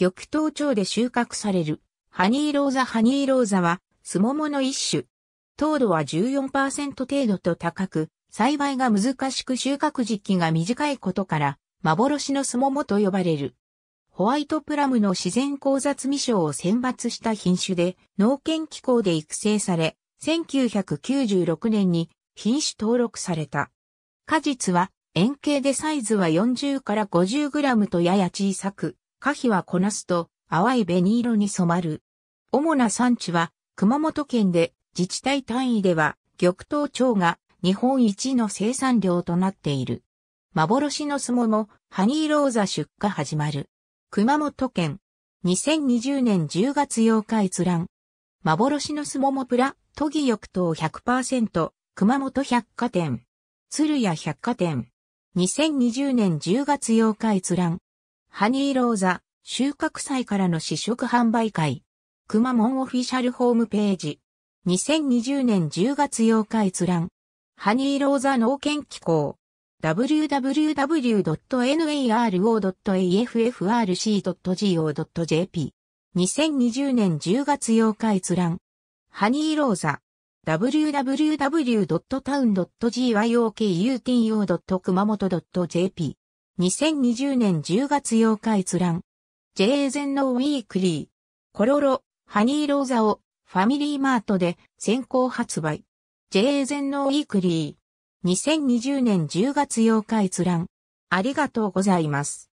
玉頭町で収穫される。ハニーローザハニーローザは、スモモの一種。糖度は14%程度と高く、栽培が難しく収穫時期が短いことから、幻のスモモと呼ばれる。ホワイトプラムの自然交雑未生を選抜した品種で、農研機構で育成され、1996年に品種登録された。果実は円形でサイズは40から50グラムとやや小さく、花火はこなすと淡い紅色に染まる。主な産地は熊本県で自治体単位では玉東町が日本一の生産量となっている。幻の相撲もハニーローザ出荷始まる。熊本県2020年10月8日閲覧。幻のスモもプラ、都議翼等100%、熊本百貨店。鶴屋百貨店。2020年10月8日閲覧。ハニーローザ、収穫祭からの試食販売会。熊門オフィシャルホームページ。2020年10月8日閲覧。ハニーローザ農研機構。www.naro.afrc.go.jp。2020年10月8日閲覧。ハニーローザ。www.town.gyokutio.kumamoto.jp。2020年10月8日閲覧。JA 全農ウィークリー。コロロ、ハニーローザをファミリーマートで先行発売。JA 全農ウィークリー。2020年10月8日閲覧。ありがとうございます。